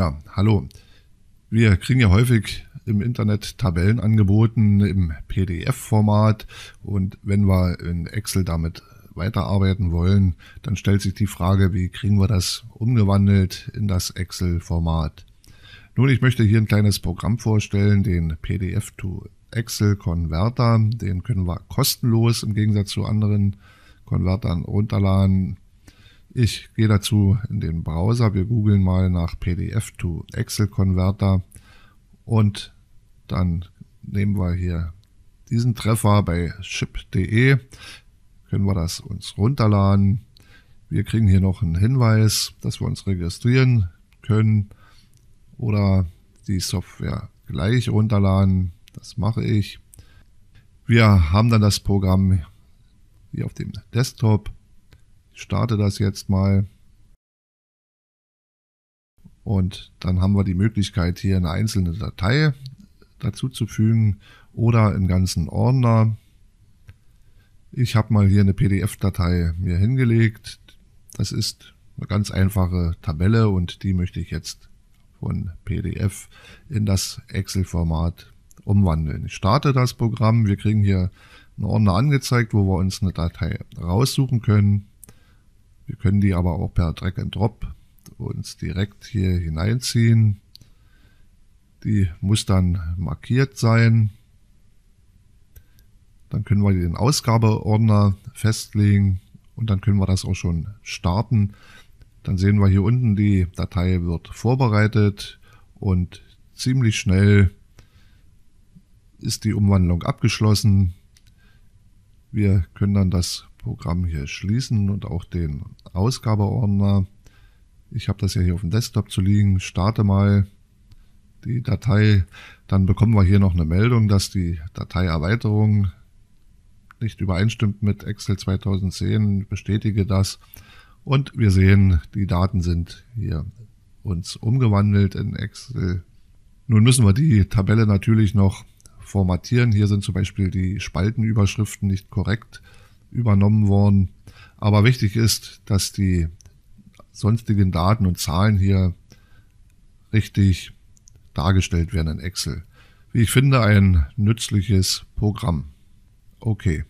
Ja, hallo. Wir kriegen ja häufig im Internet Tabellen angeboten im PDF-Format und wenn wir in Excel damit weiterarbeiten wollen, dann stellt sich die Frage, wie kriegen wir das umgewandelt in das Excel-Format. Nun, ich möchte hier ein kleines Programm vorstellen, den PDF to Excel Converter. Den können wir kostenlos im Gegensatz zu anderen Konvertern runterladen. Ich gehe dazu in den Browser, wir googeln mal nach PDF to Excel Converter und dann nehmen wir hier diesen Treffer bei chip.de, können wir das uns runterladen. Wir kriegen hier noch einen Hinweis, dass wir uns registrieren können oder die Software gleich runterladen. Das mache ich. Wir haben dann das Programm hier auf dem Desktop starte das jetzt mal. Und dann haben wir die Möglichkeit, hier eine einzelne Datei dazuzufügen oder einen ganzen Ordner. Ich habe mal hier eine PDF-Datei mir hingelegt. Das ist eine ganz einfache Tabelle und die möchte ich jetzt von PDF in das Excel-Format umwandeln. Ich starte das Programm. Wir kriegen hier einen Ordner angezeigt, wo wir uns eine Datei raussuchen können. Wir können die aber auch per Drag and Drop uns direkt hier hineinziehen. Die muss dann markiert sein. Dann können wir den Ausgabeordner festlegen und dann können wir das auch schon starten. Dann sehen wir hier unten, die Datei wird vorbereitet und ziemlich schnell ist die Umwandlung abgeschlossen. Wir können dann das Programm hier schließen und auch den Ausgabeordner. Ich habe das ja hier auf dem Desktop zu liegen. Starte mal die Datei. Dann bekommen wir hier noch eine Meldung, dass die Dateierweiterung nicht übereinstimmt mit Excel 2010. Bestätige das. Und wir sehen, die Daten sind hier uns umgewandelt in Excel. Nun müssen wir die Tabelle natürlich noch formatieren. Hier sind zum Beispiel die Spaltenüberschriften nicht korrekt übernommen worden. Aber wichtig ist, dass die sonstigen Daten und Zahlen hier richtig dargestellt werden in Excel. Wie ich finde, ein nützliches Programm. Okay.